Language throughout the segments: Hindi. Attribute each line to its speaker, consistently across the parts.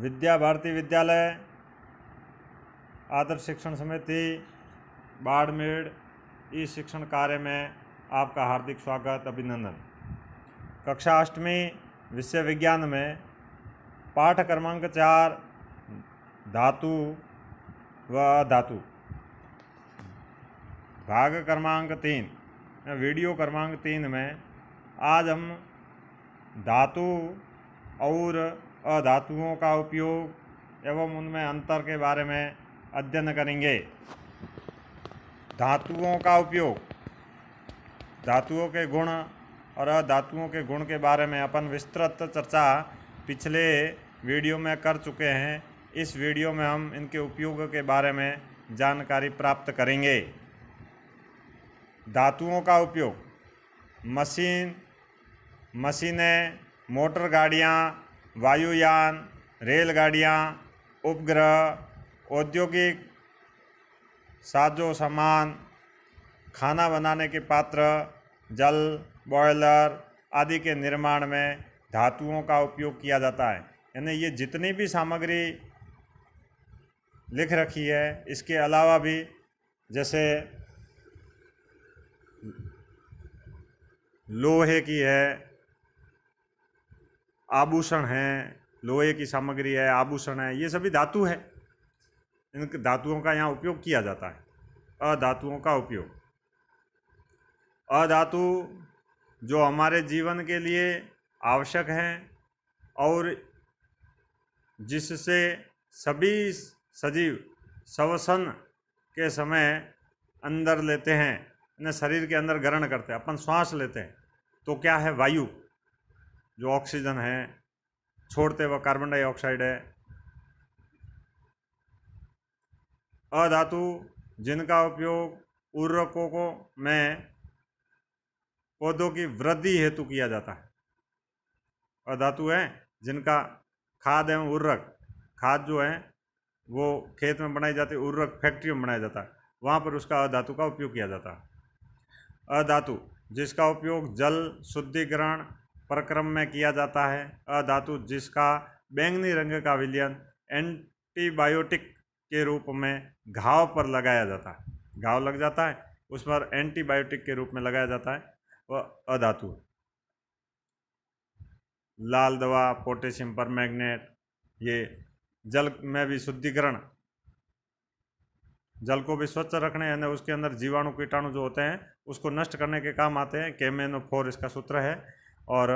Speaker 1: विद्या भारती विद्यालय आदर्श शिक्षण समिति बाड़मेर ई शिक्षण कार्य में आपका हार्दिक स्वागत अभिनंदन कक्षा अष्टमी विषय विज्ञान में पाठ क्रमांक चार धातु व धातु भाग क्रमांक तीन वीडियो क्रमांक तीन में आज हम धातु और धातुओं का उपयोग एवं उनमें अंतर के बारे में अध्ययन करेंगे धातुओं का उपयोग धातुओं के गुण और अधातुओं के गुण के बारे में अपन विस्तृत चर्चा पिछले वीडियो में कर चुके हैं इस वीडियो में हम इनके उपयोग के बारे में जानकारी प्राप्त करेंगे धातुओं का उपयोग मशीन मशीनें मोटर गाड़ियाँ वायुयान रेलगाड़ियाँ उपग्रह औद्योगिक साजो सामान खाना बनाने के पात्र जल बॉयलर आदि के निर्माण में धातुओं का उपयोग किया जाता है यानी ये जितनी भी सामग्री लिख रखी है इसके अलावा भी जैसे लोहे की है आभूषण हैं लोहे की सामग्री है आभूषण है ये सभी धातु है इन धातुओं का यहाँ उपयोग किया जाता है अधातुओं का उपयोग अधातु जो हमारे जीवन के लिए आवश्यक हैं और जिससे सभी सजीव श्वसन के समय अंदर लेते हैं इन्हें शरीर के अंदर ग्रहण करते हैं अपन श्वास लेते हैं तो क्या है वायु जो ऑक्सीजन है छोड़ते हुए कार्बन डाइऑक्साइड है अधातु जिनका उपयोग उर्वरकों को में पौधों की वृद्धि हेतु किया जाता है अधातु है जिनका खाद एवं उर्वरक खाद जो है वो खेत में बनाई जाती है उर्वरक फैक्ट्री में बनाया जाता है वहाँ पर उसका अधातु का उपयोग किया जाता है अधातु जिसका उपयोग जल शुद्धिकरण प्रक्रम में किया जाता है अधातु जिसका बैंगनी रंग का विलयन एंटीबायोटिक के रूप में घाव पर लगाया जाता है घाव लग जाता है उस पर एंटीबायोटिक के रूप में लगाया जाता है वह अधातु लाल दवा पोटेशियम पर मैग्नेट ये जल में भी शुद्धिकरण जल को भी स्वच्छ रखने यानी उसके अंदर जीवाणु कीटाणु जो होते हैं उसको नष्ट करने के काम आते हैं केमेनो फोर इसका सूत्र है और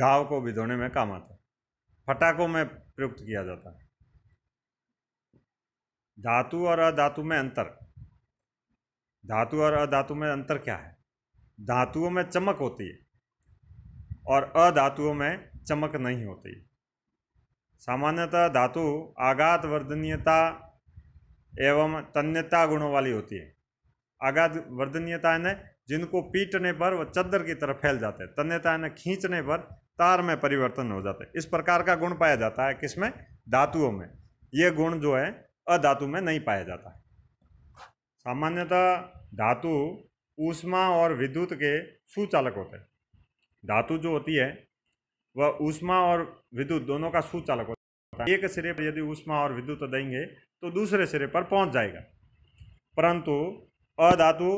Speaker 1: घाव को भी धोने में काम आता है फटाकों में प्रयुक्त किया जाता है धातु और अधातु में अंतर धातु और अधातु में अंतर क्या है धातुओं में चमक होती है और अधातुओं में चमक नहीं होती सामान्यतः धातु आघात वर्धनीयता एवं तन्यता गुणों वाली होती है आघात वर्धनीयता यानी जिनको पीटने पर वह चद्दर की तरह फैल जाते हैं तन्यता ने खींचने पर तार में परिवर्तन हो जाते हैं इस प्रकार का गुण पाया जाता है किसमें धातुओं में ये गुण जो है अधातु में नहीं पाया जाता है सामान्यतः धातु ऊष्मा और विद्युत के सुचालक होते हैं धातु जो होती है वह ऊष्मा और विद्युत दोनों का सुचालक होता है एक सिरे पर यदि ऊष्मा और विद्युत देंगे तो दूसरे सिरे पर पहुंच जाएगा परंतु अधातु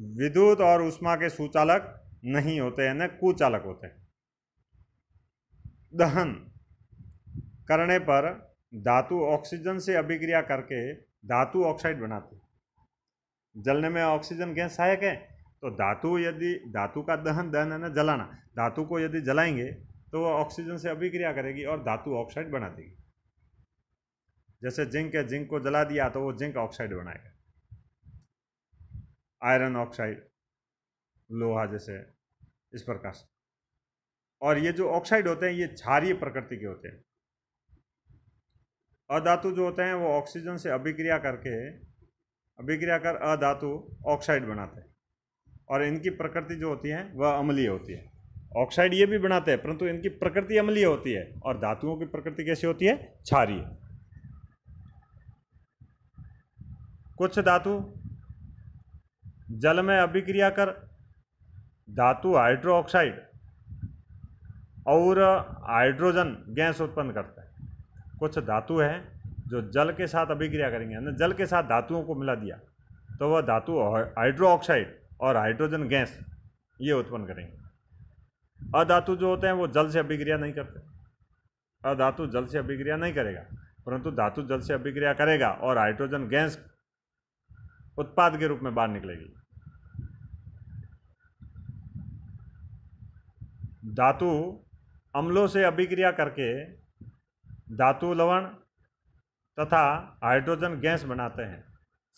Speaker 1: विद्युत और उष्मा के सुचालक नहीं होते हैं न कुचालक होते हैं दहन करने पर धातु ऑक्सीजन से अभिक्रिया करके धातु ऑक्साइड बनाते हैं जलने में ऑक्सीजन गैस सहायक है तो धातु यदि धातु का दहन दहन है ना जलाना धातु को यदि जलाएंगे तो वह ऑक्सीजन से अभिक्रिया करेगी और धातु ऑक्साइड बना देगी जैसे जिंक है जिंक को जला दिया तो वो जिंक ऑक्साइड बनाएगा आयरन ऑक्साइड लोहा जैसे इस प्रकार से और ये जो ऑक्साइड होते हैं ये क्षारीय प्रकृति के होते हैं अधातु जो होते हैं वो ऑक्सीजन से अभिक्रिया करके अभिक्रिया कर अधातु ऑक्साइड बनाते हैं और इनकी प्रकृति जो होती है वह अम्लीय होती है ऑक्साइड ये भी बनाते हैं परंतु इनकी प्रकृति अम्लीय होती है और धातुओं की प्रकृति कैसी होती है क्षारीय कुछ धातु जल में अभिक्रिया कर धातु हाइड्रोक्साइड और हाइड्रोजन गैस उत्पन्न करता है कुछ धातु हैं जो जल के साथ अभिक्रिया करेंगे ना जल के साथ धातुओं को मिला दिया तो वह धातु हाइड्रोक्साइड और हाइड्रोजन गैस ये उत्पन्न करेंगे अधातु जो होते हैं वो जल से अभिक्रिया नहीं करते अधातु जल से अभिक्रिया नहीं करेगा परंतु धातु जल से अभिक्रिया करेगा और हाइड्रोजन गैस उत्पाद के रूप में बाहर निकलेगी धातु अम्लों से अभिक्रिया करके धातु लवण तथा हाइड्रोजन गैस बनाते हैं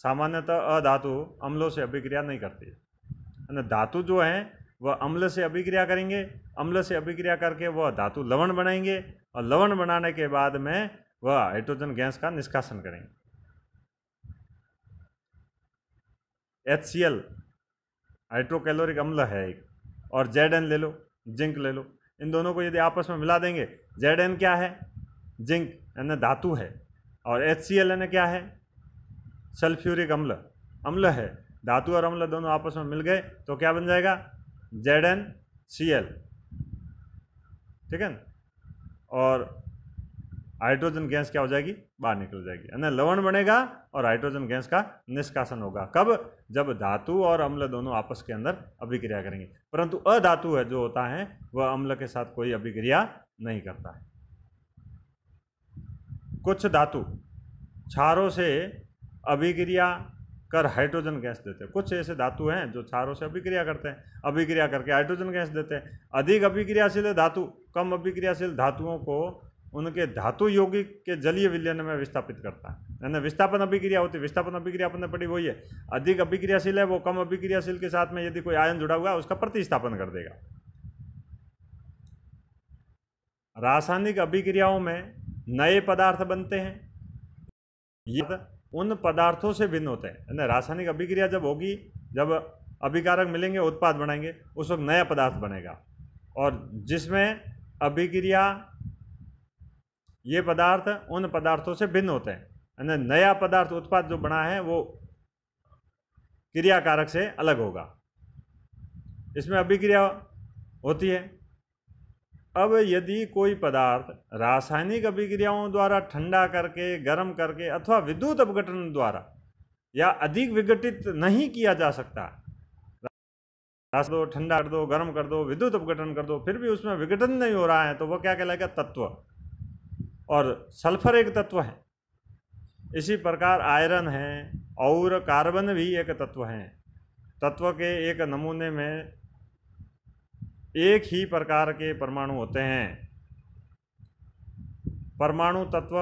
Speaker 1: सामान्यतः अधातु अम्लों से अभिक्रिया नहीं करती है धातु जो है वह अम्ल से अभिक्रिया करेंगे अम्ल से अभिक्रिया करके वह धातु लवण बनाएंगे और लवण बनाने के बाद में वह हाइड्रोजन गैस का निष्कासन करेंगे एच सी एल हाइड्रोकैलोरिक अम्ल है एक और जेड एन ले लो जिंक ले लो इन दोनों को यदि आपस में मिला देंगे जेड एन क्या है जिंक यानी धातु है और एच सी एल यानी क्या है सल्फ्यूरिक अम्ल अम्ल है धातु और अम्ल दोनों आपस में मिल गए तो क्या बन जाएगा जेड एन सी एल ठीक है न और हाइड्रोजन गैस क्या हो जाएगी बाहर निकल जाएगी यानी लवण बनेगा और हाइड्रोजन गैस का निष्कासन होगा कब जब धातु और अम्ल दोनों आपस के अंदर अभिक्रिया करेंगे परंतु अधातु है जो होता है वह अम्ल के साथ कोई अभिक्रिया नहीं करता है कुछ धातु क्षारों से अभिक्रिया कर हाइड्रोजन गैस देते हैं कुछ ऐसे धातु हैं जो क्षारों से अभिक्रिया करते हैं अभिक्रिया करके हाइड्रोजन गैस देते हैं अधिक अभिक्रियाशील धातु कम अभिक्रियाशील धातुओं को उनके धातु योगिक के जलीय विलयन में विस्थापित करता है यानी विस्थापन अभिक्रिया होती है विस्थापन अभिक्रिया अपने पड़ी वही है अधिक अभिक्रियाशील है वो कम अभिक्रियाशील के साथ में यदि कोई आयन जुड़ा हुआ है उसका प्रतिस्थापन कर देगा रासायनिक अभिक्रियाओं में नए पदार्थ बनते हैं ये उन पदार्थों से भिन्न होते हैं यानी रासायनिक अभिक्रिया जब होगी जब अभिकारक मिलेंगे उत्पाद बनाएंगे उस वक्त नया पदार्थ बनेगा और जिसमें अभिक्रिया ये पदार्थ उन पदार्थों से भिन्न होते हैं यानी नया पदार्थ उत्पाद जो बना है वो क्रियाकारक से अलग होगा इसमें अभिक्रिया होती है अब यदि कोई पदार्थ रासायनिक अभिक्रियाओं द्वारा ठंडा करके गर्म करके अथवा विद्युत अपघटन द्वारा या अधिक विघटित नहीं किया जा सकता रास दो ठंडा कर दो गर्म कर दो विद्युत अपघटन कर दो फिर भी उसमें विघटन नहीं हो रहा है तो वह क्या कहलाएगा तत्व और सल्फर एक तत्व है इसी प्रकार आयरन है और कार्बन भी एक तत्व है तत्व के एक नमूने में एक ही प्रकार के परमाणु होते हैं परमाणु तत्व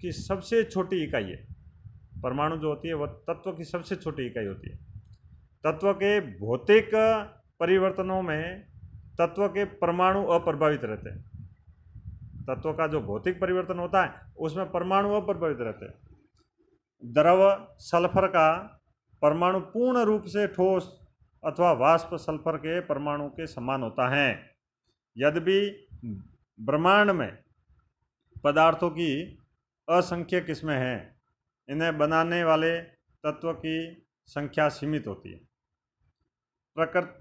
Speaker 1: की सबसे छोटी इकाई है परमाणु जो होती है वह तत्व की सबसे छोटी इकाई होती है तत्व के भौतिक परिवर्तनों में तत्व के परमाणु अप्रभावित रहते हैं तत्व का जो भौतिक परिवर्तन होता है उसमें परमाणुओं पर परिवर्तित रहते हैं द्रव सल्फर का परमाणु पूर्ण रूप से ठोस अथवा वाष्प सल्फर के परमाणु के समान होता है यद्य ब्रह्मांड में पदार्थों की असंख्य किस्में हैं इन्हें बनाने वाले तत्व की संख्या सीमित होती है प्रकृत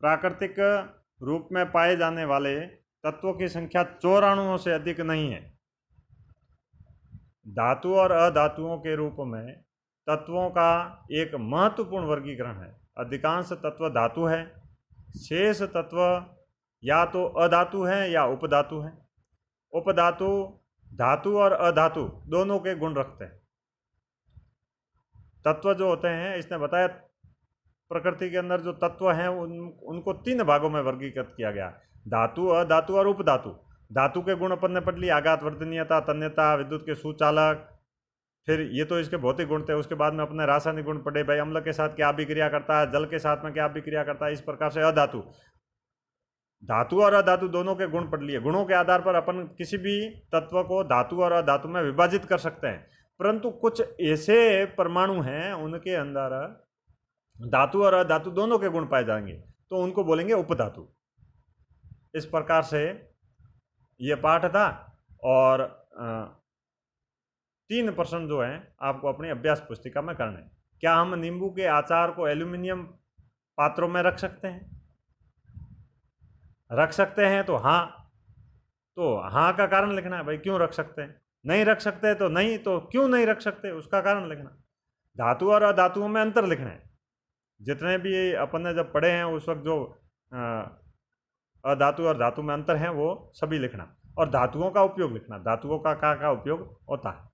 Speaker 1: प्राकृतिक रूप में पाए जाने वाले तत्वों की संख्या चौराणुओं से अधिक नहीं है धातु और अधातुओं के रूप में तत्वों का एक महत्वपूर्ण वर्गीकरण है अधिकांश तत्व धातु है शेष तत्व या तो अधातु है या उपधातु है उपधातु धातु और अधातु दोनों के गुण रखते हैं तत्व जो होते हैं इसने बताया प्रकृति के अंदर जो तत्व हैं उन उनको तीन भागों में वर्गीकृत किया गया धातु अधातु और उपधातु धातु के गुण अपन ने पढ़ लिया आघात वर्धनीयता तन्यता विद्युत के सुचालक फिर ये तो इसके भौतिक गुण थे उसके बाद में अपने रासायनिक गुण पढ़े भाई अम्ल के साथ क्या अभिक्रिया करता है जल के साथ में क्या अभिक्रिया करता है इस प्रकार से अधातु धातु और अधातु दोनों के गुण पढ़ लिए गुणों के आधार पर अपन किसी भी तत्व को धातु और अधातु में विभाजित कर सकते हैं परंतु कुछ ऐसे परमाणु हैं उनके अंदर धातु और अधातु दोनों के गुण पाए जाएंगे तो उनको बोलेंगे उपधातु इस प्रकार से ये पाठ था और तीन प्रश्न जो हैं आपको अपनी अभ्यास पुस्तिका में करने क्या हम नींबू के आचार को एल्यूमिनियम पात्रों में रख सकते हैं रख सकते हैं तो हाँ तो हाँ का कारण लिखना है भाई क्यों रख सकते हैं नहीं रख सकते तो नहीं तो क्यों नहीं रख सकते उसका कारण लिखना धातु और अधातुओं में अंतर लिखना है जितने भी अपन ने जब पढ़े हैं उस वक्त जो अधातु और धातु में अंतर हैं वो सभी लिखना और धातुओं का उपयोग लिखना धातुओं का का का उपयोग होता है